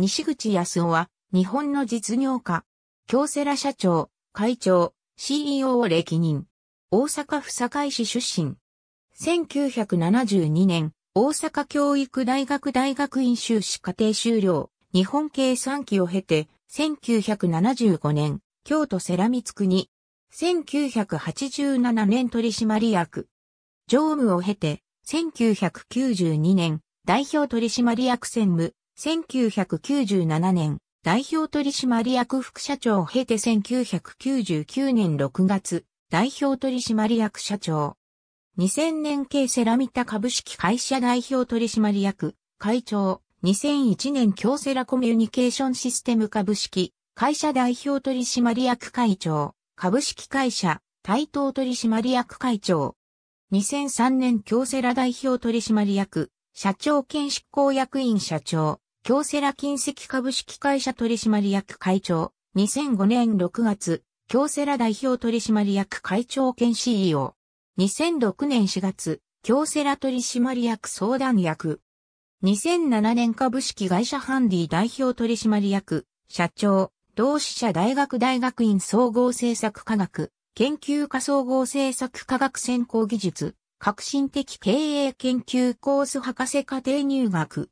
西口康夫は、日本の実業家、京セラ社長、会長、CEO を歴任。大阪府堺市出身。1972年、大阪教育大学大学院修士課程修了、日本計算機を経て、1975年、京都セラミツに、1987年取締役、常務を経て、1992年、代表取締役専務、1997年、代表取締役副社長を経て1999年6月、代表取締役社長。2000年系セラミタ株式会社代表取締役、会長。2001年京セラコミュニケーションシステム株式会社代表取締役会長。株式会社、対等取締役会長。2003年京セラ代表取締役、社長兼執行役員社長。京セラ近石株式会社取締役会長、2005年6月、京セラ代表取締役会長兼 CEO。2006年4月、京セラ取締役相談役。2007年株式会社ハンディ代表取締役、社長、同志社大学大学院総合政策科学、研究科総合政策科学専攻技術、革新的経営研究コース博士課程入学。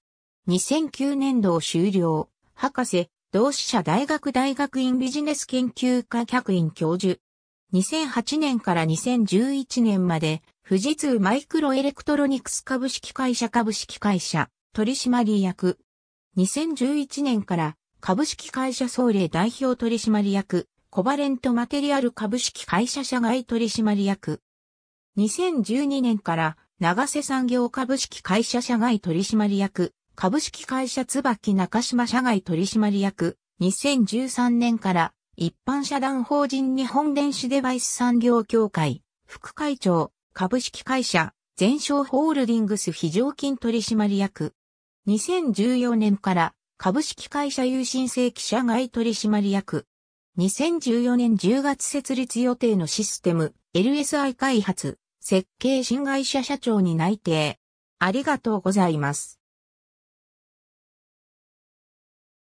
2009年度を終了、博士、同志社大学大学院ビジネス研究科客員教授。2008年から2011年まで、富士通マイクロエレクトロニクス株式会社株式会社取締役。2011年から株式会社総理代表取締役、コバレントマテリアル株式会社社外取締役。2012年から長瀬産業株式会社社外取締役、株式会社椿中島社外取締役、2013年から一般社団法人日本電子デバイス産業協会、副会長、株式会社、全商ホールディングス非常勤取締役。2014年から株式会社有信正規社外取締役。2014年10月設立予定のシステム、LSI 開発、設計新会社社長に内定。ありがとうございます。